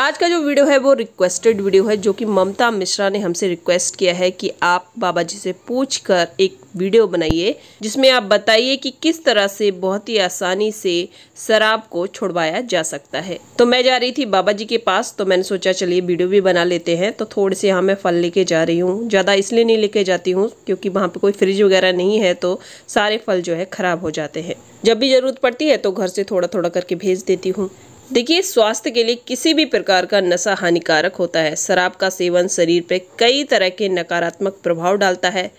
आज का जो वीडियो है वो रिक्वेस्टेड वीडियो है जो कि ममता मिश्रा ने हमसे रिक्वेस्ट किया है कि आप बाबा जी से पूछ कर एक वीडियो बनाइए जिसमें आप बताइए कि किस तरह से बहुत ही आसानी से शराब को छुड़वाया जा सकता है तो मैं जा रही थी बाबा जी के पास तो मैंने सोचा चलिए वीडियो भी बना लेते हैं तो थोड़े से यहाँ मैं फल लेके जा रही हूँ ज़्यादा इसलिए नहीं लेके जाती हूँ क्योंकि वहाँ पर कोई फ्रिज वगैरह नहीं है तो सारे फल जो है ख़राब हो जाते हैं जब भी ज़रूरत पड़ती है तो घर से थोड़ा थोड़ा करके भेज देती हूँ देखिए स्वास्थ्य के लिए किसी भी प्रकार का नशा हानिकारक होता है शराब का सेवन शरीर पर कई तरह के नकारात्मक प्रभाव डालता है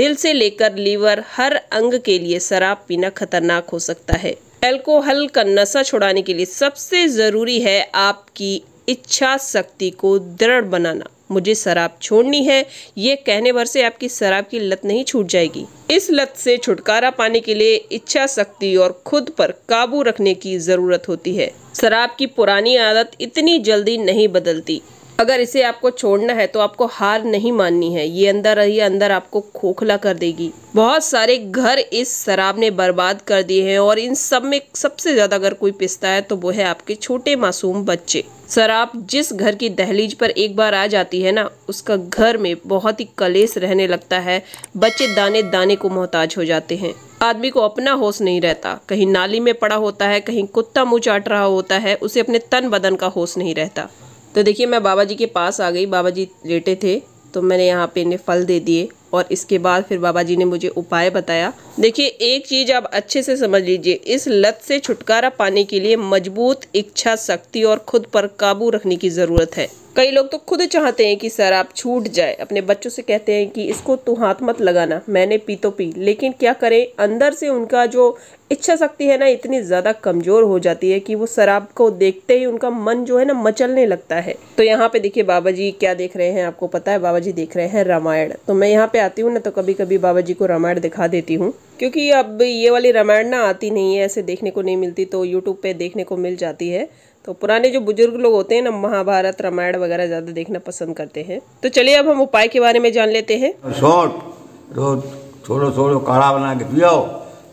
दिल से लेकर लीवर हर अंग के लिए शराब पीना खतरनाक हो सकता है एल्कोहल का नशा छुड़ाने के लिए सबसे ज़रूरी है आपकी इच्छा शक्ति को दृढ़ बनाना मुझे शराब छोड़नी है ये कहने भर से आपकी शराब की लत नहीं छूट जाएगी इस लत से छुटकारा पाने के लिए इच्छा शक्ति और खुद पर काबू रखने की ज़रूरत होती है शराब की पुरानी आदत इतनी जल्दी नहीं बदलती अगर इसे आपको छोड़ना है तो आपको हार नहीं माननी है ये अंदर ये अंदर आपको खोखला कर देगी बहुत सारे घर इस शराब ने बर्बाद कर दिए हैं और इन सब में सबसे ज़्यादा अगर कोई पिसता है तो वो है आपके छोटे मासूम बच्चे शराब जिस घर की दहलीज पर एक बार आ जाती है ना उसका घर में बहुत ही कलेस रहने लगता है बच्चे दाने दाने को मोहताज हो जाते हैं आदमी को अपना होश नहीं रहता कहीं नाली में पड़ा होता है कहीं कुत्ता मुँह चाट रहा होता है उसे अपने तन बदन का होश नहीं रहता तो देखिए मैं बाबा जी के पास आ गई बाबा जी लेटे थे तो मैंने यहाँ पे इन्हें फल दे दिए और इसके बाद फिर बाबा जी ने मुझे उपाय बताया देखिए एक चीज़ आप अच्छे से समझ लीजिए इस लत से छुटकारा पाने के लिए मजबूत इच्छा शक्ति और खुद पर काबू रखने की ज़रूरत है कई लोग तो खुद चाहते हैं कि सर आप छूट जाए अपने बच्चों से कहते हैं कि इसको तू हाथ मत लगाना मैंने पी तो पी लेकिन क्या करें अंदर से उनका जो इच्छा शक्ति है ना इतनी ज़्यादा कमज़ोर हो जाती है कि वो शराब को देखते ही उनका मन जो है ना मचलने लगता है तो यहाँ पे देखिए बाबा जी क्या देख रहे हैं आपको पता है बाबा जी देख रहे हैं रामायण तो मैं यहाँ पे आती हूँ ना तो कभी कभी बाबा जी को रामायण दिखा देती हूँ क्योंकि अब ये वाली रामायण ना आती नहीं है ऐसे देखने को नहीं मिलती तो यूट्यूब पे देखने को मिल जाती है तो पुराने जो बुजुर्ग लोग होते हैं ना महाभारत रामायण वगैरह ज़्यादा देखना पसंद करते हैं तो चलिए अब हम उपाय के बारे में जान लेते हैं रोज छोड़ो छोड़ो काढ़ा बना के पियाओ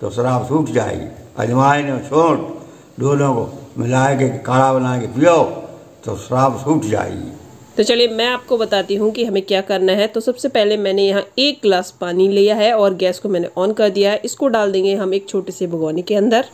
तो शराब सूख जाएगी अजवाइन और छोट दोनों को मिला के काढ़ा बना के पियो तो शराब सूख जाएगी तो चलिए मैं आपको बताती हूँ कि हमें क्या करना है तो सबसे पहले मैंने यहाँ एक गिलास पानी लिया है और गैस को मैंने ऑन कर दिया है इसको डाल देंगे हम एक छोटे से भगवने के अंदर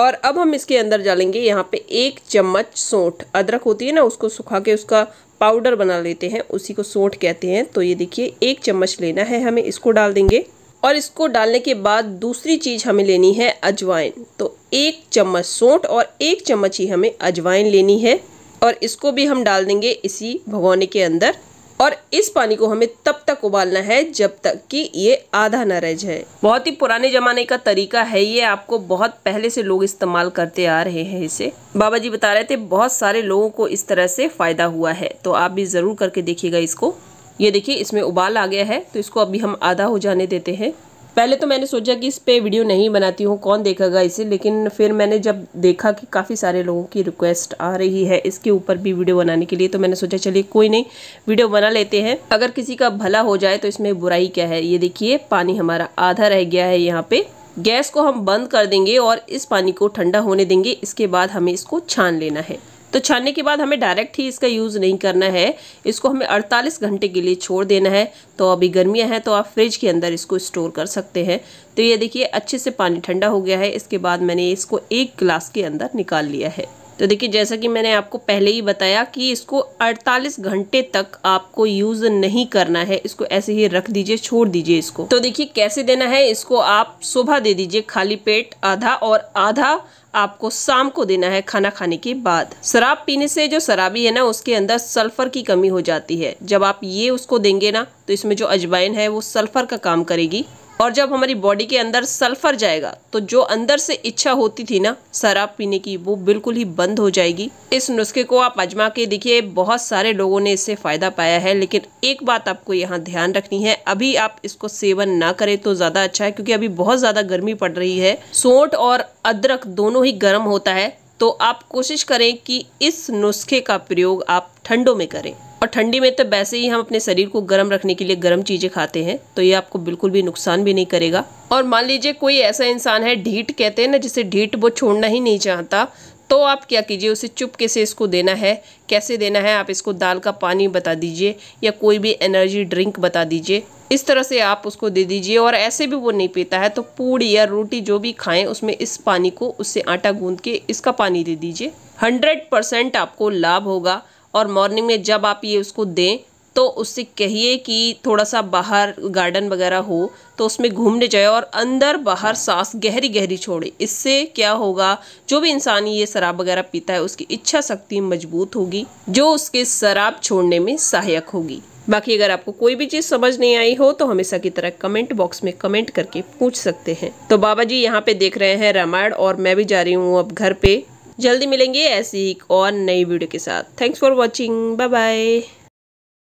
और अब हम इसके अंदर डालेंगे यहाँ पे एक चम्मच सोंठ अदरक होती है ना उसको सुखा के उसका पाउडर बना लेते हैं उसी को सोंठ कहते हैं तो ये देखिए एक चम्मच लेना है हमें इसको डाल देंगे और इसको डालने के बाद दूसरी चीज़ हमें लेनी है अजवाइन तो एक चम्मच सोंठ और एक चम्मच ही हमें अजवाइन लेनी है और इसको भी हम डाल देंगे इसी भगोने के अंदर और इस पानी को हमें तब तक उबालना है जब तक कि ये आधा न रह जाए बहुत ही पुराने जमाने का तरीका है ये आपको बहुत पहले से लोग इस्तेमाल करते आ रहे हैं इसे बाबा जी बता रहे थे बहुत सारे लोगों को इस तरह से फायदा हुआ है तो आप भी जरूर करके देखिएगा इसको ये देखिए इसमें उबाल आ गया है तो इसको अभी हम आधा हो जाने देते हैं पहले तो मैंने सोचा कि इस पर वीडियो नहीं बनाती हूँ कौन देखेगा इसे लेकिन फिर मैंने जब देखा कि काफ़ी सारे लोगों की रिक्वेस्ट आ रही है इसके ऊपर भी वीडियो बनाने के लिए तो मैंने सोचा चलिए कोई नहीं वीडियो बना लेते हैं अगर किसी का भला हो जाए तो इसमें बुराई क्या है ये देखिए पानी हमारा आधा रह गया है यहाँ पे गैस को हम बंद कर देंगे और इस पानी को ठंडा होने देंगे इसके बाद हमें इसको छान लेना है तो छानने के बाद हमें डायरेक्ट ही इसका यूज़ नहीं करना है इसको हमें 48 घंटे के लिए छोड़ देना है तो अभी गर्मियाँ हैं तो आप फ्रिज के अंदर इसको स्टोर कर सकते हैं तो ये देखिए अच्छे से पानी ठंडा हो गया है इसके बाद मैंने इसको एक गिलास के अंदर निकाल लिया है तो देखिए जैसा कि मैंने आपको पहले ही बताया कि इसको 48 घंटे तक आपको यूज़ नहीं करना है इसको ऐसे ही रख दीजिए छोड़ दीजिए इसको तो देखिए कैसे देना है इसको आप सुबह दे दीजिए खाली पेट आधा और आधा आपको शाम को देना है खाना खाने के बाद शराब पीने से जो शराबी है ना उसके अंदर सल्फर की कमी हो जाती है जब आप ये उसको देंगे ना तो इसमें जो अजवाइन है वो सल्फर का काम करेगी और जब हमारी बॉडी के अंदर सल्फर जाएगा तो जो अंदर से इच्छा होती थी ना शराब पीने की वो बिल्कुल ही बंद हो जाएगी इस नुस्खे को आप आजमा के देखिए बहुत सारे लोगों ने इससे फ़ायदा पाया है लेकिन एक बात आपको यहाँ ध्यान रखनी है अभी आप इसको सेवन ना करें तो ज़्यादा अच्छा है क्योंकि अभी बहुत ज़्यादा गर्मी पड़ रही है सोट और अदरक दोनों ही गर्म होता है तो आप कोशिश करें कि इस नुस्खे का प्रयोग आप ठंडों में करें और ठंडी में तो वैसे ही हम अपने शरीर को गर्म रखने के लिए गर्म चीज़ें खाते हैं तो ये आपको बिल्कुल भी नुकसान भी नहीं करेगा और मान लीजिए कोई ऐसा इंसान है ढीट कहते हैं ना जिसे ढीट वो छोड़ना ही नहीं चाहता तो आप क्या कीजिए उसे चुपके से इसको देना है कैसे देना है आप इसको दाल का पानी बता दीजिए या कोई भी एनर्जी ड्रिंक बता दीजिए इस तरह से आप उसको दे दीजिए और ऐसे भी वो नहीं पीता है तो पूड़ी या रोटी जो भी खाएं उसमें इस पानी को उससे आटा गूंद के इसका पानी दे दीजिए हंड्रेड परसेंट आपको लाभ होगा और मॉर्निंग में जब आप ये उसको दें तो उससे कहिए कि थोड़ा सा बाहर गार्डन वगैरह हो तो उसमें घूमने जाए और अंदर बाहर सांस गहरी गहरी छोड़े इससे क्या होगा जो भी इंसान ये शराब वगैरह पीता है उसकी इच्छा शक्ति मजबूत होगी जो उसके शराब छोड़ने में सहायक होगी बाकी अगर आपको कोई भी चीज समझ नहीं आई हो तो हमेशा की तरह कमेंट बॉक्स में कमेंट करके पूछ सकते हैं तो बाबा जी यहाँ पे देख रहे हैं रामायण और मैं भी जा रही हूँ अब घर पे जल्दी मिलेंगे ऐसी एक और नई वीडियो के साथ thanks for watching bye bye